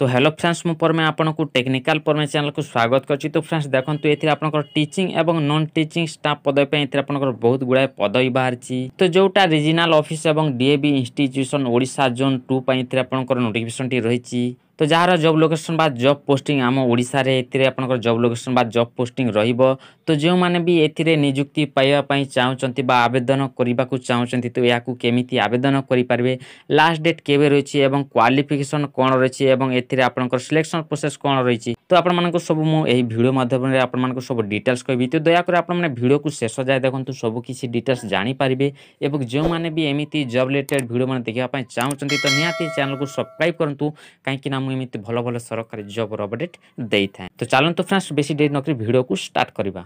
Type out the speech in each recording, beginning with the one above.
তো hello friends মু পরমে আপনার টেকনিকাল পরমে চ্যানেলকে স্বাগত করছি তো ফ্রেন্ডস দেখুন এতে আপনার টিচিং এবং নন টিচিং স্টাফ পদবী এতে আপনার বহুত গুড়ায় পদবী বাহারি তো যেটা রিজিনাল অফিস এবং DAV institution Odisha zone two এতে আপনার নোটিফিকেসনটি রয়েছে তো ଯାହାର ଜବ୍ ଲୋକେସନ୍ ବା ଜବ୍ ପୋଷ୍ଟିଂ ଆମ ଓଡ଼ିଶାରେ ଏଥିରେ ଆପଣଙ୍କର ଜବ୍ ଲୋକେସନ୍ ବା ଜବ୍ ପୋଷ୍ଟିଂ ରହିବ ତ ଯେଉଁମାନେ ବି ଏଥିରେ ନିଯୁକ୍ତି ପାଇବା ପାଇଁ ଚାହୁଁଛନ୍ତି ବା ଆବେଦନ କରିବାକୁ ଚାହୁଁଛନ୍ତି ତ ଏହାକୁ କେମିତି ଆବେଦନ କରିପାରିବେ ଲାଷ୍ଟ ଡେଟ୍ କେବେ ରହିଛି ଏବଂ କ୍ୱାଲିଫିକେସନ୍ କ'ଣ ରହିଛି ଏବଂ ଏଥିରେ ଆପଣଙ୍କର ସିଲେକ୍ସନ୍ ପ୍ରୋସେସ୍ କ'ଣ ରହିଛି ତ ଆପଣମାନଙ୍କୁ ସବୁ ମୁଁ ଏହି ଭିଡ଼ିଓ ମାଧ୍ୟମରେ ଆପଣମାନଙ୍କୁ ସବୁ ଡିଟେଲ୍ସ କହିବି ତ ଦୟାକରି ଆପଣମାନେ ଭିଡ଼ିଓକୁ ଶେଷ ଯାଏ ଦେଖନ୍ତୁ ସବୁ କିଛି ଡିଟେଲ୍ସ ଜାଣିପାରିବେ ଏବଂ ଯେଉଁମାନେ ବି ଏମିତି ଜବ୍ ରିଲେଟେଡ୍ ଭିଡ଼ିଓମାନେ ଦେଖିବା ପାଇଁ ଚାହୁଁଛନ୍ତି ତ ନିହାତି ଚ୍ୟାନେଲ୍କୁ ସବସ୍କ୍ରାଇବ୍ କରନ୍ତୁ କାହିଁକିନା ମୁଁ ଏମିତି ଭଲ ଭଲ ସରକାରୀ ଜବ୍ର ଅପଡ଼େଟ୍ ଦେଇଥାଏ ତ ଚାଲନ୍ତୁ ଫ୍ରେଣ୍ଡସ୍ ବେଶୀ ଡେରି ନକରି ଭିଡ଼ିଓକୁ ଷ୍ଟାର୍ଟ କରିବା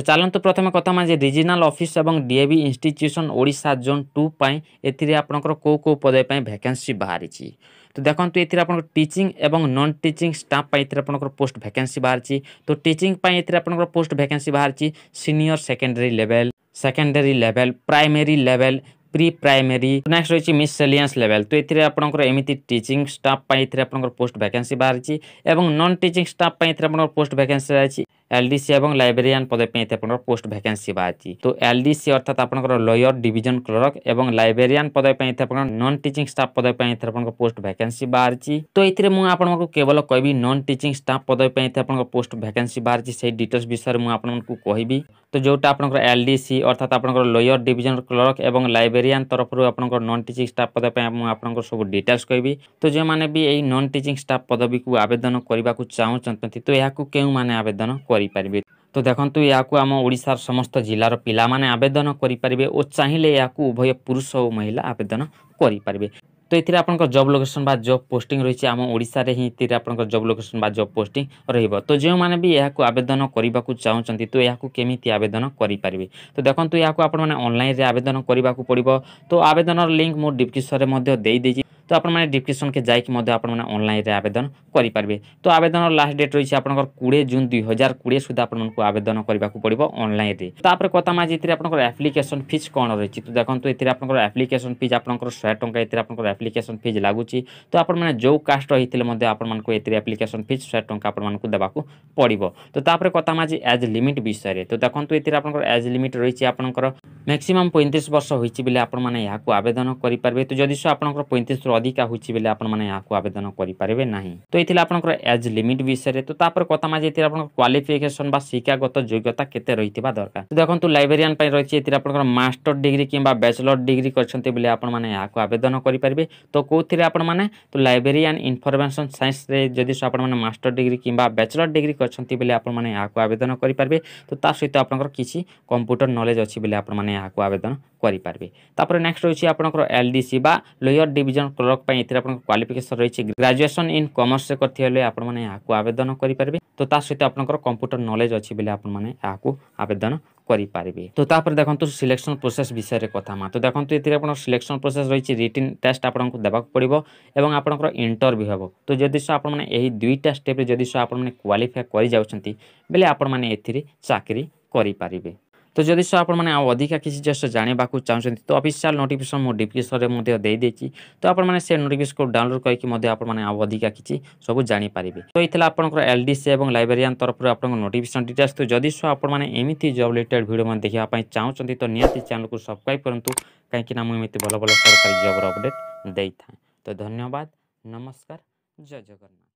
তো ଚାଲନ୍ତୁ ପ୍ରଥମେ କଥା ମା ଯେ ରିଜିନାଲ ଅଫିସ୍ ଏବଂ DAV institution Odisha zone two ପାଇଁ ଏଥିରେ ଆପଣଙ୍କର କେଉଁ କେଉଁ ପଦବୀ ପାଇଁ ଭ୍ୟାକେନ୍ସି ବାହାରିଛି ତ ଦେଖନ୍ତୁ ଏଥିରେ ଆପଣଙ୍କର ଟିଚିଂ ଏବଂ ନନ୍ ଟିଚିଂ ଷ୍ଟାଫ୍ ପାଇଁ ଏଥିରେ ଆପଣଙ୍କର ପୋଷ୍ଟ ଭ୍ୟାକେନ୍ସି ବାହାରିଛି ତ ଟିଚିଂ ପାଇଁ ଏଥିରେ ଆପଣଙ୍କର ପୋଷ୍ଟ ଭ୍ୟାକେନ୍ସି ବାହାରିଛି senior secondary level secondary level primary level pre primary next রয়েছে মিসেলিয়ান্স লেভেল তো এতে আপনার এমিতি টিচিং স্টাফ এতে আপনার পোস্ট ভ্যাকেন্সি বাহারি এবং নন টিচিং স্টাফ এতে আপনার পোস্ট ভ্যাকেন্সি রয়েছে এলডিসি এবং লাইব্রেরিয়ান পদে পেয়ে আপনার পোস্ট ভ্যাকেন্সি বাহারি তো এলডিসি অর্থাৎ আপনার লয়র ডিভিজন ক্লর্ক এবং লাইব্রেরিয়ান পদে পেয়ে আপনার নন টিচিং স্টাফ পদে পেয়ে আপনার পোস্ট ভ্যাকেন্সি বাহারি তো এতে মু আপনার কেবল কবি নন টিচিং স্টাফ পদে পেয়ে আপনার পোস্ট ভ্যাকেন্সি বাহারি সেই ডিটেলস বিষয়ে মু আপনার কহবি তো যেটা আপনার এলডিসি অর্থাৎ আপনার লয়র ডিভিজন ক্লর্ক এবং লাইব্রেরিয়ান তরফর আপনার নন টিচিং স্টাফ পদ আপনার সব ডিটেলস কবি তো যে এই নন টিচিং স্টাফ পদবী কু আবেদন করা চাহুমান তো এখন কেউ মানে আবেদন করে କରିପାରିବେ তো দেখ ଏହାକୁ সমস্ত জেলার পিলা মানে আবেদন ଆବେଦନ ও চাইলে এখন উভয় পুরুষ ও মহিলা আবেদন ଆବେଦନ তো এতে আপনার জব লোকেসন বা জব পোস্টিং রয়েছে আমার ওড়শার হি এতে আপনার জব লোকেসন বা জব পোস্টিং রহব তো যে এখন আবেদন করা চাহুমান তো এখন কমিটি আবেদন করে তো দেখুন এখন আপনার অনলাইনে আবেদন করা পড়ব তো আবেদনের লিঙ্ক মো ডিসক্রিপশনে দিয়ে দিয়েছি তো ଆପଣମାନେ ଡିସ୍କ୍ରିପ୍ସନ୍କେ ଯାଇକି ମଧ୍ୟ ଆପଣମାନେ ଅନଲାଇନ୍ରେ ଆବେଦନ କରିପାରିବେ ତ ଆବେଦନର ଲାଷ୍ଟ ଡେଟ୍ ରହିଛି ଆପଣଙ୍କର କୋଡ଼ିଏ ଜୁନ୍ ଦୁଇ ହଜାର କୋଡ଼ିଏ ସୁଦ୍ଧା ଆପଣମାନଙ୍କୁ ଆବେଦନ କରିବାକୁ ପଡ଼ିବ ଅନଲାଇନ୍ରେ ତାପରେ କଥା ମାଜି ଏଥିରେ ଆପଣଙ୍କର ଆପ୍ଲିକେସନ୍ ଫିଜ୍ କ'ଣ ରହିଛି ତ ଦେଖନ୍ତୁ ଏଥିରେ ଆପଣଙ୍କର ଆପ୍ଲିକେସନ୍ ଫିଜ୍ ଆପଣଙ୍କର ଶହେ ଟଙ୍କା ଏଥିରେ ଆପଣଙ୍କର ଆପ୍ଲିକେସନ୍ ଫିଜ୍ ଲାଗୁଛି ତ ଆପଣମାନେ ଯେଉଁ କାଷ୍ଟର ହେଇଥିଲେ ମଧ୍ୟ ଆପଣମାନଙ୍କୁ ଏଥିରେ ଆପ୍ଲିକେସନ୍ ଫିଜ୍ ଶହେ ଟଙ୍କା ଆପଣମାନଙ୍କୁ ଦେବାକୁ ପଡ଼ିବ ତ ତାପରେ କଥା ମାଜି ଏଜ୍ ଲିମିଟ୍ ବିଷୟରେ ତ ଦେଖନ୍ତୁ ଏଥିରେ ଆପଣଙ୍କର ଏଜ୍ ଲିମିଟ୍ ରହିଛି ଆପଣଙ୍କର ମ୍ୟାକ୍ସିମମ୍ ପଇଁତିରିଶ ବର୍ଷ ହୋଇଛି ବେଲେ ଆପଣମାନେ ଏହାକୁ ଆବେଦନ କରିପାରିବେ ତ ଯଦି ଆପଣଙ୍କର ପଇଁତିରିଶରୁ ଅଧିକା ହୋଇଛି ବେଲେ ଆପଣମାନେ ଏହାକୁ ଆବେଦନ କରିପାରିବେ ନାହିଁ ତ ଏଥିରେ ଆପଣଙ୍କର ଏଜ୍ ଲିମିଟ୍ ବିଷୟରେ ତ ତାପରେ କଥା ମାଝି ଏଥିରେ ଆପଣଙ୍କର କ୍ୱାଲିଫିକେସନ୍ ବା ଶିକ୍ଷାଗତ ଯୋଗ୍ୟତା କେତେ ରହିଥିବା ଦରକାର ଦେଖନ୍ତୁ ଲାଇବ୍ରେରିଆନ୍ ପାଇଁ ରହିଛି ଏଥିରେ ଆପଣଙ୍କର ମାଷ୍ଟର ଡିଗ୍ରୀ କିମ୍ବା ବ୍ୟାଚଲର୍ ଡିଗ୍ରୀ କରିଛନ୍ତି ବେଲେ ଆପଣମାନେ ଏହାକୁ ଆବେଦନ କରିପାରିବେ ତ କେଉଁଥିରେ ଆପଣମାନେ ତ ଲାଇବ୍ରେରିଆନ୍ ଇନଫର୍ମେସନ୍ ସାଇନ୍ସରେ ଯଦି ଆପଣମାନେ ମାଷ୍ଟର ଡିଗ୍ରୀ କିମ୍ବା ବ୍ୟାଚଲର୍ ଡିଗ୍ରୀ କରିଛନ୍ତି ବେଲେ ଆପଣମାନେ ଏହାକୁ ଆବେଦନ କରିପାରିବେ ତ ତା ସହିତ ଆପଣଙ୍କର କିଛି କମ୍ପ୍ୟୁଟର ନଲେଜ୍ ଅଛି ବେଲେ ଆପଣମାନେ ଏହାକୁ ଆବେଦନ କରିପାରିବେ ତାପରେ ନେକ୍ସଟ ରହିଛି ଆପଣଙ୍କର ଏଲ୍ ଡି ସି ବା ଲୋୟର ଡିଭିଜନ୍ সড়ক এতে আপনার কোয়ালিফিকেসন রয়েছে গ্রাজুয়েসন ইন কমর্সে করতে আপনার এখন আবেদন করে পারবে তো তা সহ আপনার কম্পুটর নলেজ অছি বলে আপনার এখন আবেদন କରିପାରିବେ ତ ତାପରେ ଦେଖନ୍ତୁ ସିଲେକ୍ସନ୍ ପ୍ରୋସେସ୍ ବିଷୟରେ କଥା ମା ତ ଦେଖନ୍ତୁ ଏଥିରେ ଆପଣ ସିଲେକ୍ସନ୍ ପ୍ରୋସେସ୍ ରହିଛି ରିଟିନ୍ ଟେଷ୍ଟ ଆପଣଙ୍କୁ ଦେବାକୁ ପଡ଼ିବ ଏବଂ ଆପଣଙ୍କର ଇଣ୍ଟରଭ୍ୟୁ ହେବ ତ ଯଦି ସହ ଆପଣମାନେ ଏହି ଦୁଇଟା ଷ୍ଟେପ୍ରେ ଯଦି ସହ ଆପଣମାନେ କ୍ୱାଲିଫାଏ କରିଯାଉଛନ୍ତି ବେଲେ ଆପଣମାନେ ଏଥିରେ ଚାକିରି କରିପାରିବେ তো যদি সো আপনার অধিকা কিছু জিনিস জাঁয়া চাহুন তো অফিসিয়াল নোটিফিকেসন মো ডিপ্লিকেসনরে দিয়েছি তো আপনার সে নোটিফিকেসন ডাউনলোড করি আপনার অধিকা কিছু সব জাঁপারে তো এই আপনার এলডিসি এবং লাইব্রেরিয়ান তরফর আপনার নোটিফিকেসন ডিটেলস তো যদি সো আপনার এমনি জব রিলেটেড ভিডিও দেখা চাহুন তো নিহতি চ্যানেলকে সবসক্রাইব করতু কিনা মুমি ভাল ভাল সরকারি জবর অপডেট দিয়ে তো ধন্যবাদ নমস্কার জয় জগন্নাথ